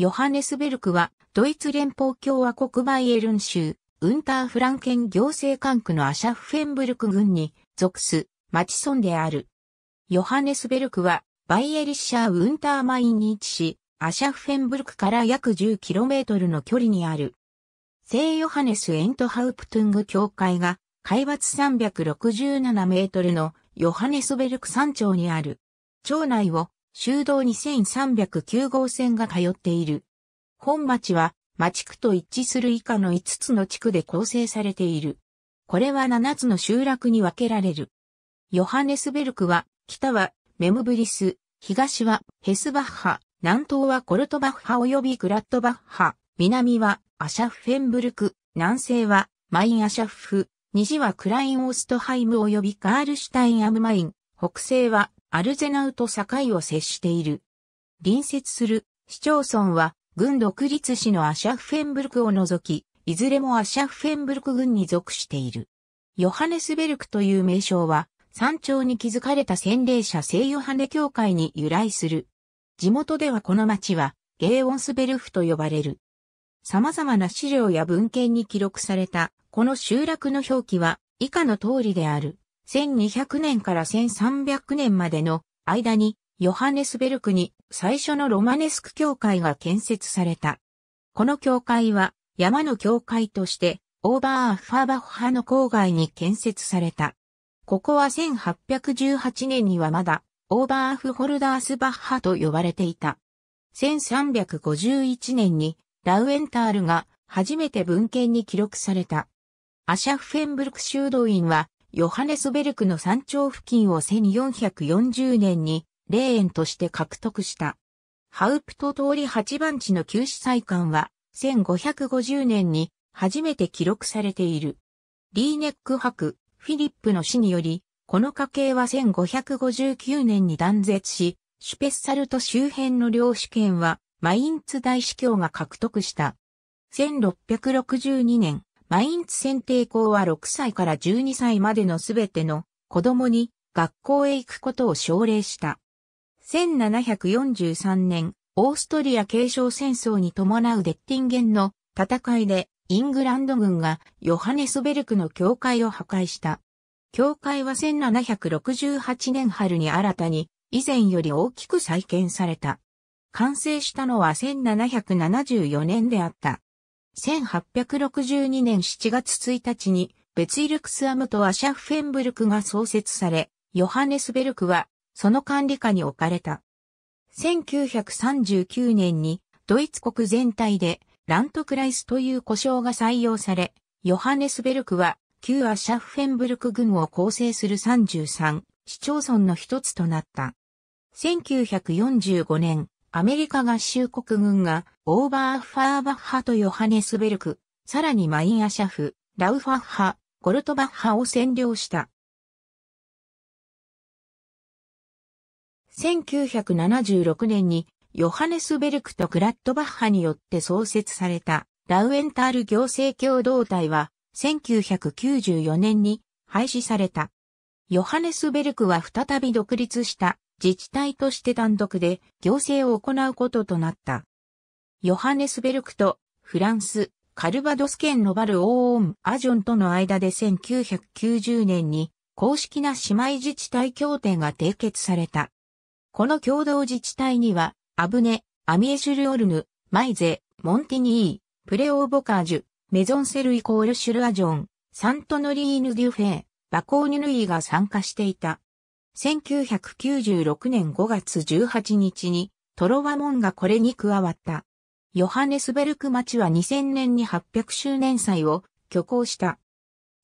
ヨハネスベルクは、ドイツ連邦共和国バイエルン州、ウンターフランケン行政管区のアシャフフェンブルク郡に属す、町村である。ヨハネスベルクは、バイエリッシャーウンターマインに位置し、アシャフフェンブルクから約 10km の距離にある。聖ヨハネス・エントハウプトゥング教会が、海抜367メートルのヨハネスベルク山頂にある。町内を修道2309号線が通っている。本町は、町区と一致する以下の5つの地区で構成されている。これは7つの集落に分けられる。ヨハネスベルクは、北はメムブリス、東はヘスバッハ、南東はコルトバッハ及びグラットバッハ、南はアシャフフェンブルク、南西はマインアシャフフ、西はクラインオーストハイム及びカールシュタインアムマイン、北西はアルゼナウと境を接している。隣接する市町村は、軍独立市のアシャフェンブルクを除き、いずれもアシャフェンブルク軍に属している。ヨハネスベルクという名称は、山頂に築かれた洗礼者聖ヨハネ教会に由来する。地元ではこの町は、ゲーオンスベルフと呼ばれる。様々な資料や文献に記録された、この集落の表記は、以下の通りである。1200年から1300年までの間にヨハネスベルクに最初のロマネスク教会が建設された。この教会は山の教会としてオーバーアファーバッハの郊外に建設された。ここは1818年にはまだオーバーアフホルダースバッハと呼ばれていた。1351年にラウエンタールが初めて文献に記録された。アシャフェンブルク修道院はヨハネスベルクの山頂付近を1440年に霊園として獲得した。ハウプト通り8番地の旧市祭館は1550年に初めて記録されている。リーネック博、フィリップの死により、この家系は1559年に断絶し、シュペッサルト周辺の領主権はマインツ大司教が獲得した。1662年、マインツ選定校は6歳から12歳までのすべての子供に学校へ行くことを奨励した。1743年、オーストリア継承戦争に伴うデッティンゲンの戦いでイングランド軍がヨハネスベルクの教会を破壊した。教会は1768年春に新たに以前より大きく再建された。完成したのは1774年であった。1862年7月1日に、ベツイルクスアムとアシャッフェンブルクが創設され、ヨハネスベルクは、その管理下に置かれた。1939年に、ドイツ国全体で、ラントクライスという呼称が採用され、ヨハネスベルクは、旧アシャッフェンブルク軍を構成する33市町村の一つとなった。1945年、アメリカ合衆国軍が、オーバーファーバッハとヨハネスベルク、さらにマインアシャフ、ラウファッハ、ゴルトバッハを占領した。1976年にヨハネスベルクとクラットバッハによって創設されたラウエンタール行政共同体は1994年に廃止された。ヨハネスベルクは再び独立した自治体として単独で行政を行うこととなった。ヨハネスベルクとフランス、カルバドス県のバル・オーオン・アジョンとの間で1990年に公式な姉妹自治体協定が締結された。この共同自治体には、アブネ、アミエシュルオルヌ、マイゼ、モンティニー、プレオーボカージュ、メゾンセルイコールシュルアジョン、サントノリーヌ・デュフェバコーニュヌイが参加していた。1996年5月18日にトロワモンがこれに加わった。ヨハネスベルク町は2000年に800周年祭を挙行した。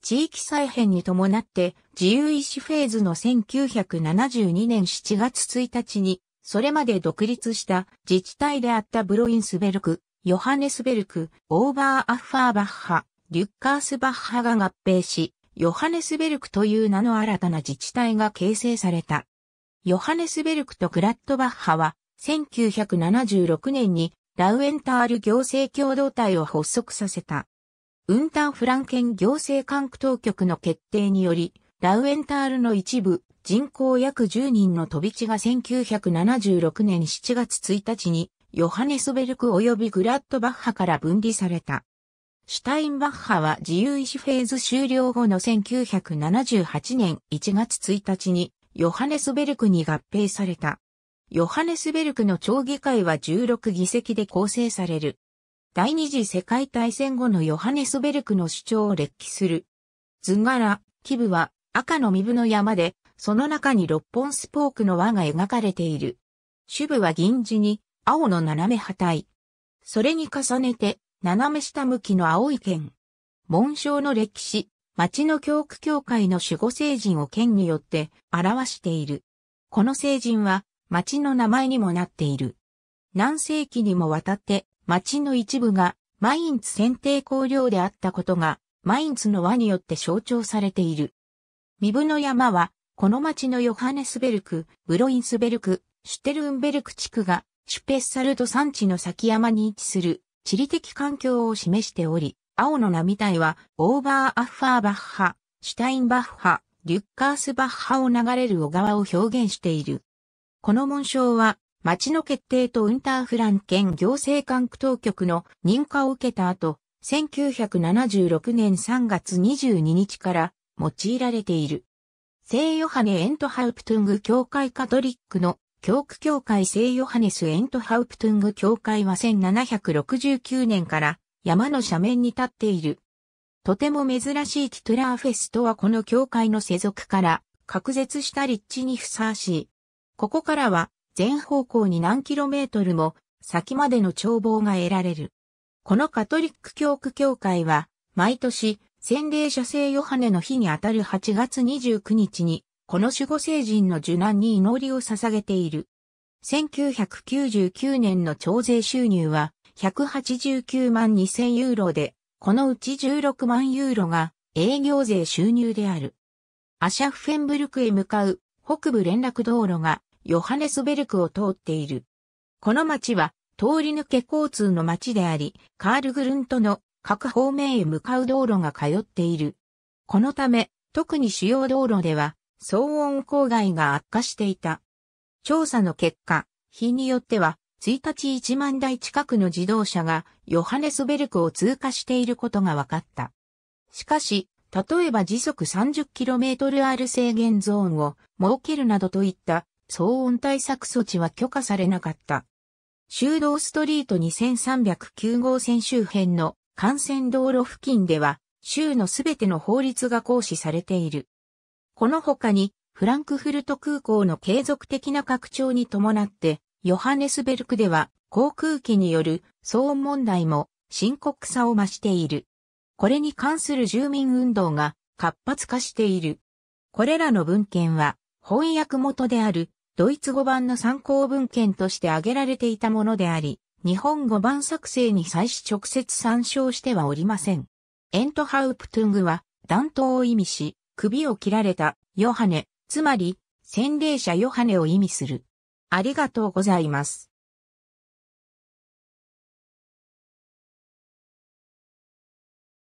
地域再編に伴って自由意志フェーズの1972年7月1日にそれまで独立した自治体であったブロインスベルク、ヨハネスベルク、オーバーアッファーバッハ、リュッカースバッハが合併し、ヨハネスベルクという名の新たな自治体が形成された。ヨハネスベルクとグラッドバッハは、1976年にラウエンタール行政共同体を発足させた。ウンターフランケン行政管区当局の決定により、ラウエンタールの一部、人口約10人の飛び地が1976年7月1日に、ヨハネスベルク及びグラッドバッハから分離された。シュタインバッハは自由意志フェーズ終了後の1978年1月1日にヨハネスベルクに合併された。ヨハネスベルクの町議会は16議席で構成される。第二次世界大戦後のヨハネスベルクの主張を列記する。図柄、基部は赤の身分の山で、その中に六本スポークの輪が描かれている。主部は銀地に青の斜め旗体。それに重ねて斜め下向きの青い剣。紋章の歴史、町の教区協会の守護聖人を剣によって表している。この聖人は町の名前にもなっている。何世紀にもわたって町の一部がマインツ選定公領であったことがマインツの輪によって象徴されている。身分の山はこの町のヨハネスベルク、ブロインスベルク、シュテルンベルク地区がシュペッサルト山地の先山に位置する地理的環境を示しており、青の波帯は、オーバーアッファーバッハ、シュタインバッハ、リュッカースバッハを流れる小川を表現している。この紋章は、町の決定とウンターフラン県行政管区当局の認可を受けた後、1976年3月22日から用いられている。聖ヨハネ・エントハウプトゥング教会カトリックの教区教会聖ヨハネス・エントハウプトゥング教会は1769年から山の斜面に立っている。とても珍しいティトラーフェスとはこの教会の世俗から隔絶した立地にふさわしい。ここからは全方向に何キロメートルも先までの眺望が得られる。このカトリック教区教会は毎年洗礼者聖ヨハネの日にあたる8月29日にこの守護聖人の受難に祈りを捧げている。1999年の徴税収入は189万2000ユーロで、このうち16万ユーロが営業税収入である。アシャフェンブルクへ向かう北部連絡道路がヨハネスベルクを通っている。この町は通り抜け交通の町であり、カールグルントの各方面へ向かう道路が通っている。このため、特に主要道路では騒音郊外が悪化していた。調査の結果、日によっては、1日1万台近くの自動車がヨハネスベルクを通過していることが分かった。しかし、例えば時速 30km/h 制限ゾーンを設けるなどといった騒音対策措置は許可されなかった。修道ストリート2309号線周辺の幹線道路付近では、州のすべての法律が行使されている。この他に、フランクフルト空港の継続的な拡張に伴って、ヨハネスベルクでは航空機による騒音問題も深刻さを増している。これに関する住民運動が活発化している。これらの文献は翻訳元であるドイツ語版の参考文献として挙げられていたものであり、日本語版作成に際し直接参照してはおりません。エントハウプトゥングは弾頭を意味し、首を切られた、ヨハネ、つまり、洗礼者ヨハネを意味する。ありがとうございます。